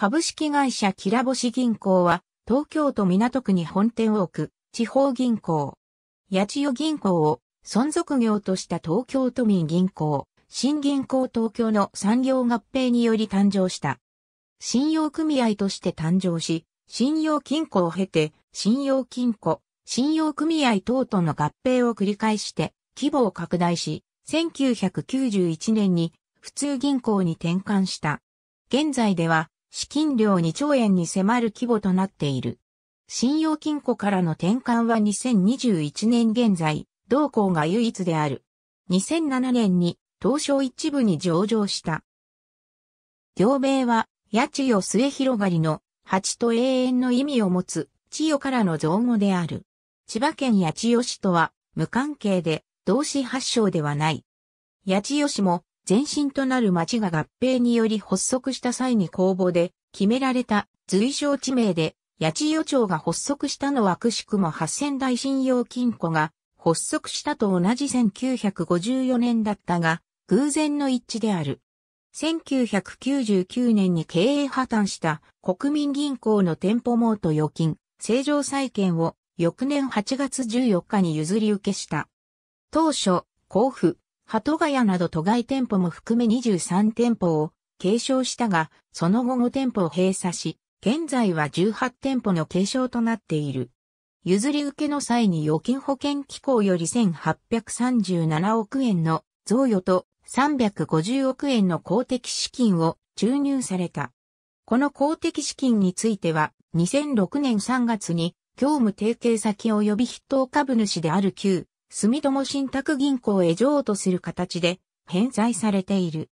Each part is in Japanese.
株式会社キラボシ銀行は、東京都港区に本店を置く地方銀行。八千代銀行を存続業とした東京都民銀行、新銀行東京の産業合併により誕生した。信用組合として誕生し、信用金庫を経て、信用金庫、信用組合等との合併を繰り返して、規模を拡大し、1991年に普通銀行に転換した。現在では、資金量2兆円に迫る規模となっている。信用金庫からの転換は2021年現在、同行が唯一である。2007年に東証一部に上場した。行米は、八千代末広がりの、八と永遠の意味を持つ、千代からの造語である。千葉県八千代市とは、無関係で、同市発祥ではない。八千代市も、前身となる町が合併により発足した際に公募で決められた随称地名で、八千代町が発足したのはくしくも八千代信用金庫が発足したと同じ1954年だったが、偶然の一致である。1999年に経営破綻した国民銀行の店舗モート預金、正常債権を翌年8月14日に譲り受けした。当初、甲府、鳩ヶ谷など都外店舗も含め23店舗を継承したが、その後5店舗を閉鎖し、現在は18店舗の継承となっている。譲り受けの際に預金保険機構より1837億円の贈与と350億円の公的資金を注入された。この公的資金については2006年3月に業務提携先及び筆頭株主である旧住友信託銀行へ譲渡する形で返済されている。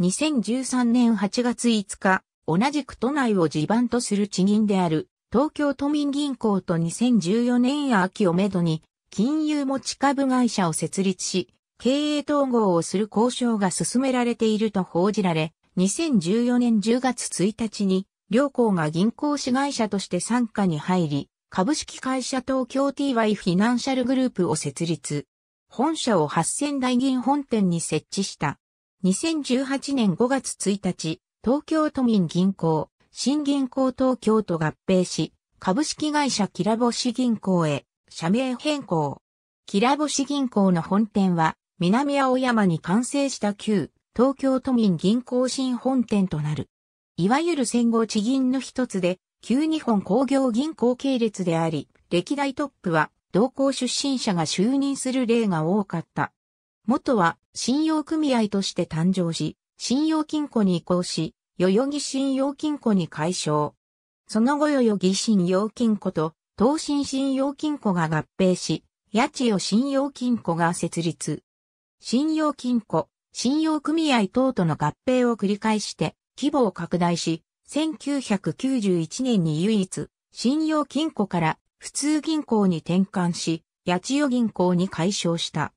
2013年8月5日、同じく都内を地盤とする地銀である東京都民銀行と2014年秋をめどに金融持ち株会社を設立し、経営統合をする交渉が進められていると報じられ、2014年10月1日に両校が銀行子会社として参加に入り、株式会社東京 TY フィナンシャルグループを設立。本社を八千代銀本店に設置した。2018年5月1日、東京都民銀行、新銀行東京と合併し、株式会社きらぼし銀行へ社名変更。きらぼし銀行の本店は、南青山に完成した旧東京都民銀行新本店となる。いわゆる戦後地銀の一つで、旧日本工業銀行系列であり、歴代トップは同行出身者が就任する例が多かった。元は信用組合として誕生し、信用金庫に移行し、代々木信用金庫に解消。その後代々木信用金庫と東進信用金庫が合併し、八千代信用金庫が設立。信用金庫、信用組合等との合併を繰り返して、規模を拡大し、1991年に唯一、信用金庫から普通銀行に転換し、八千代銀行に解消した。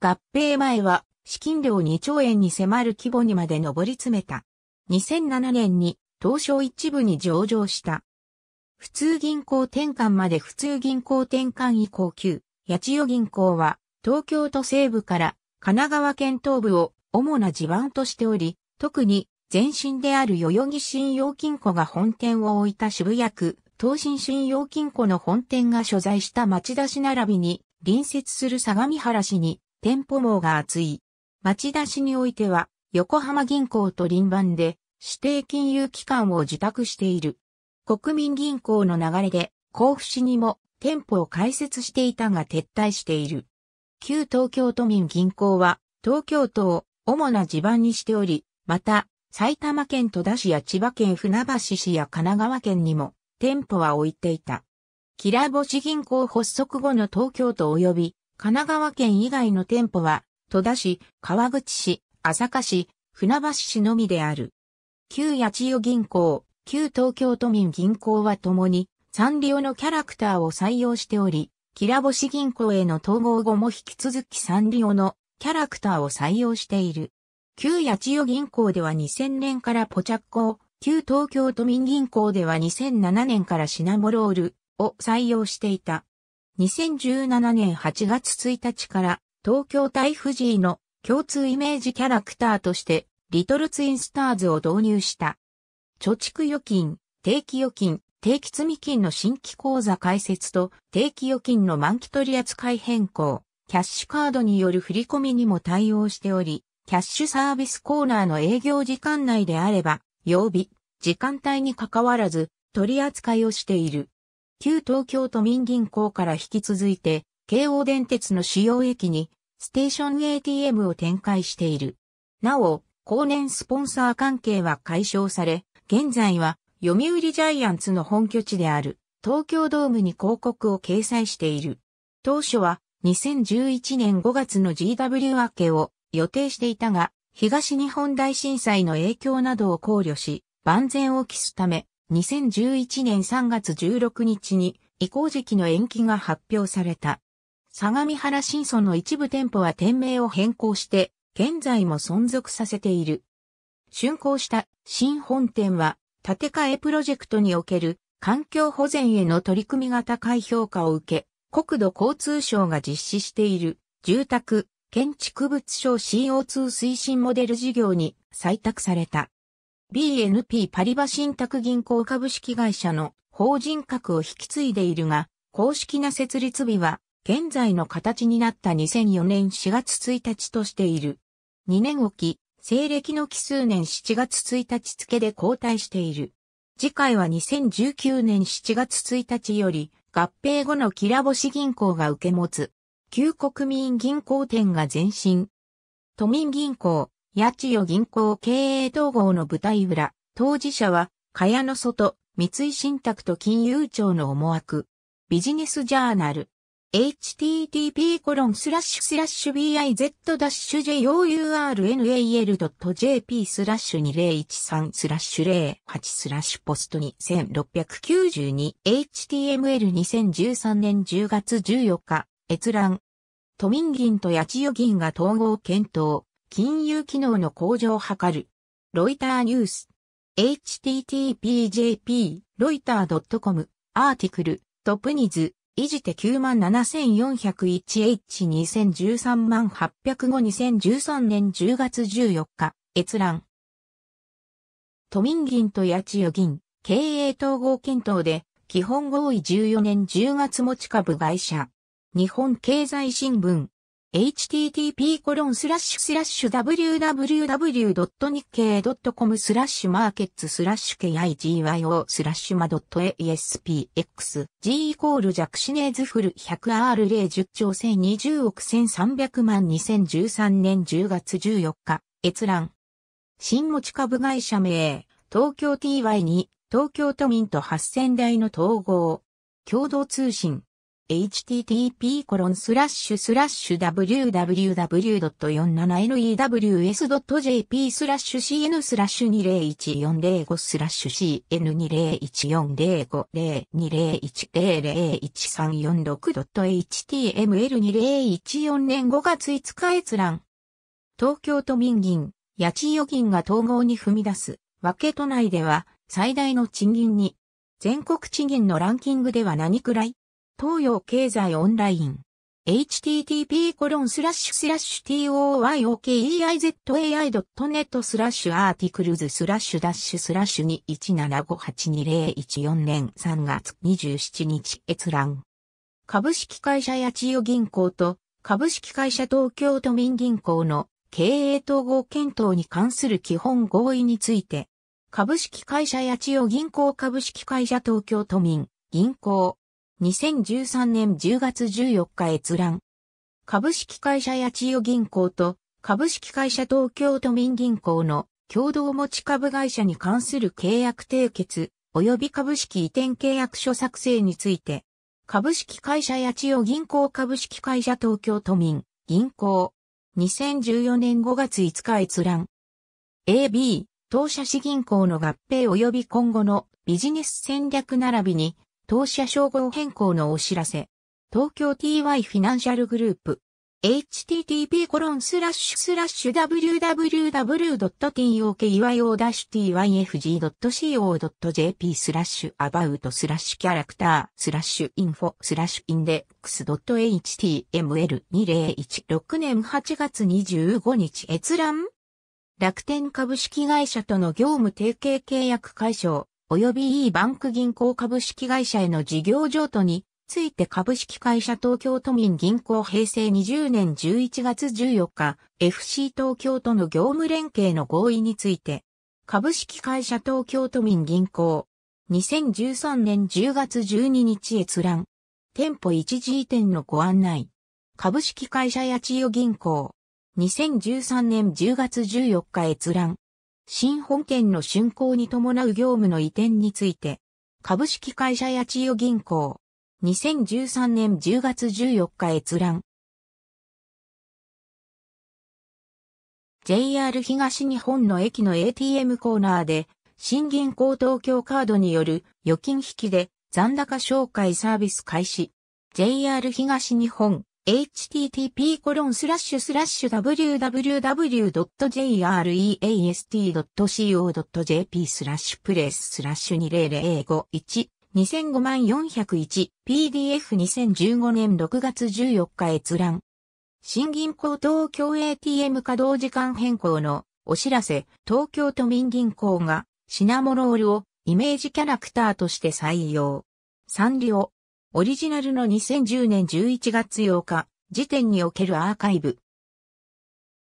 合併前は資金量2兆円に迫る規模にまで上り詰めた。2007年に東証一部に上場した。普通銀行転換まで普通銀行転換以降級、八千代銀行は東京都西部から神奈川県東部を主な地盤としており、特に前身である代々木信用金庫が本店を置いた渋谷区、東進信用金庫の本店が所在した町田市並びに、隣接する相模原市に店舗網が厚い。町田市においては、横浜銀行と輪番で指定金融機関を受託している。国民銀行の流れで、甲府市にも店舗を開設していたが撤退している。旧東京都民銀行は、東京都を主な地盤にしており、また、埼玉県戸田市や千葉県船橋市や神奈川県にも店舗は置いていた。きらぼ銀行発足後の東京都及び神奈川県以外の店舗は戸田市、川口市、朝霞市、船橋市のみである。旧八千代銀行、旧東京都民銀行はともにサンリオのキャラクターを採用しており、きらぼ銀行への統合後も引き続きサンリオのキャラクターを採用している。旧八千代銀行では2000年からポチャッコ旧東京都民銀行では2007年からシナモロールを採用していた。2017年8月1日から東京対藤井の共通イメージキャラクターとしてリトルツインスターズを導入した。貯蓄預金、定期預金、定期積金の新規口座開設と定期預金の満期取扱い変更、キャッシュカードによる振り込みにも対応しており、キャッシュサービスコーナーの営業時間内であれば、曜日、時間帯に関わらず、取り扱いをしている。旧東京都民銀行から引き続いて、京王電鉄の主要駅に、ステーション ATM を展開している。なお、後年スポンサー関係は解消され、現在は、読売ジャイアンツの本拠地である、東京ドームに広告を掲載している。当初は、2011年5月の GW 明けを、予定していたが、東日本大震災の影響などを考慮し、万全を期すため、2011年3月16日に移行時期の延期が発表された。相模原新村の一部店舗は店名を変更して、現在も存続させている。竣工した新本店は、建て替えプロジェクトにおける環境保全への取り組みが高い評価を受け、国土交通省が実施している住宅、建築物省 CO2 推進モデル事業に採択された。BNP パリバ信託銀行株式会社の法人格を引き継いでいるが、公式な設立日は現在の形になった2004年4月1日としている。2年おき、西暦の奇数年7月1日付で交代している。次回は2019年7月1日より合併後のキラボシ銀行が受け持つ旧国民銀行店が前身。都民銀行、八千代銀行経営統合の舞台裏、当事者は、茅の外、三井信託と金融庁の思惑。ビジネスジャーナル。http コロンスラッシュスラッシュ biz-journal.jp スラッシュ2013スラッシュ08スラッシュポスト 2692html2013 年10月14日閲覧。都民銀と八千代銀が統合検討。金融機能の向上を図る。ロイターニュース。httpjp ロイター .com アーティクルトップニズ維持て 97401H2013 万8052013年10月14日閲覧都民銀と八千代銀経営統合検討で基本合意14年10月持ち株会社日本経済新聞 http コロンスラッシュスラッシュ www.nikkei.com スラッシュマーケッツスラッシュ KIGYO スラッシュマ .aspx g イコール弱シネーズフル 100R010 兆千0 2 0億1300万2013年10月14日閲覧新持ち株会社名東京 TY に東京都民と8000台の統合共同通信 http://www.47news.jp スラッシュ cn スラッシュ201405スラッシュ cn2014050201001346.html2014 年5月5日閲覧。東京都民銀、家賃預金が統合に踏み出す、分け都内では最大の賃金に、全国賃金のランキングでは何くらい東洋経済オンライン。http://toyokeizai.net スラッシュアーティクルズスラッシュダッシュスラッシュ217582014年3月27日閲覧。株式会社八千代銀行と株式会社東京都民銀行の経営統合検討に関する基本合意について、株式会社八千代銀行株式会社東京都民銀行2013年10月14日閲覧。株式会社八千代銀行と株式会社東京都民銀行の共同持ち株会社に関する契約締結及び株式移転契約書作成について、株式会社八千代銀行株式会社東京都民銀行2014年5月5日閲覧 AB 当社市銀行の合併及び今後のビジネス戦略並びに当社称号変更のお知らせ。東京 TY フィナンシャルグループ。http://www.tokyo-tyfg.co.jp スラッシュ about スラッシュキャラクタースラッシュインフォスラッシュインデックス .html2016 年8月25日閲覧楽天株式会社との業務提携契約解消及び E バンク銀行株式会社への事業譲渡について株式会社東京都民銀行平成20年11月14日 FC 東京都の業務連携の合意について株式会社東京都民銀行2013年10月12日閲覧店舗一時移転のご案内株式会社八千代銀行2013年10月14日閲覧新本店の竣工に伴う業務の移転について、株式会社八千代銀行、2013年10月14日閲覧。JR 東日本の駅の ATM コーナーで、新銀行東京カードによる預金引きで残高紹介サービス開始。JR 東日本、http://www.jreast.co.jp スラッシュプレススラッシュ20051 2005-401 PDF2015 年6月14日閲覧。新銀行東京 ATM 稼働時間変更のお知らせ、東京都民銀行がシナモロールをイメージキャラクターとして採用。サンリオ、オリジナルの2010年11月8日時点におけるアーカイブ。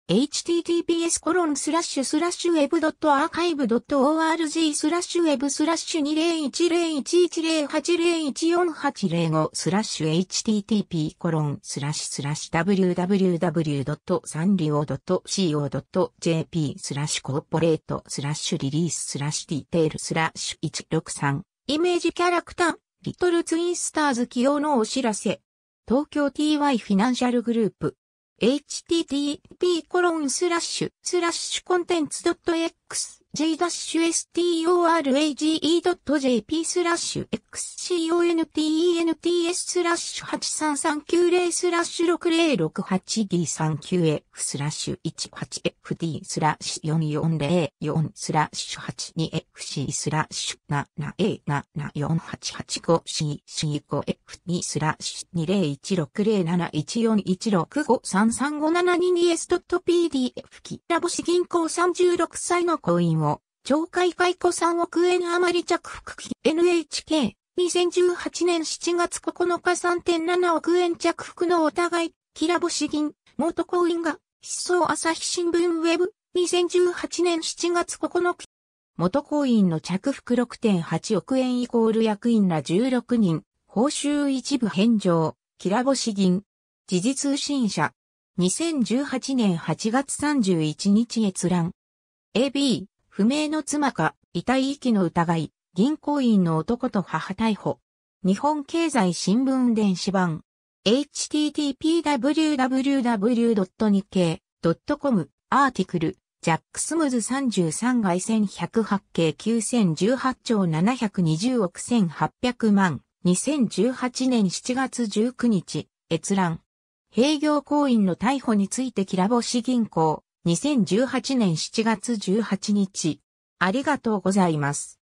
https コロンスラッシュスラッシュウェブドットアーカイブドット org スラッシュウェブスラッシュ20101108014805スラッシュ http コロンスラッシュスラッシュ www.sanrio.co.jp スラッシュコーポレートスラッシュリリーススラッシュディテールスラッシュ163イメージキャラクターリトルツインスターズ起用のお知らせ。東京 TY フィナンシャルグループ。http://contents.x j-storage.jp スラッシュ xcontents スラッシュ8339スラッシュ 6068d39f スラッシュ 18fd スラッシュ4404スラッシュ 82fc スラッシュ 7a74885cc5fd スラッシュ 2016071416533572s.pdf きラボシ銀行36歳のコイン懲戒解雇3億円余り着服費 NHK 2018年7月9日3.7億円着服のお互い、キラボシ銀、元公員が、失踪朝日新聞ウェブ、2018年7月9日。元公員の着服6.8億円イコール役員ら16人、報酬一部返上、キラボシ銀、時事通信社、2018年8月31日閲覧。AB 不明の妻か、遺体遺棄の疑い、銀行員の男と母逮捕。日本経済新聞電子版。http://www.nikkei.com アーティクル、ジャックスムズ33外1108系9018兆720億1800万、2018年7月19日、閲覧。営業行員の逮捕についてきらぼし銀行、2018年7月18日。ありがとうございます。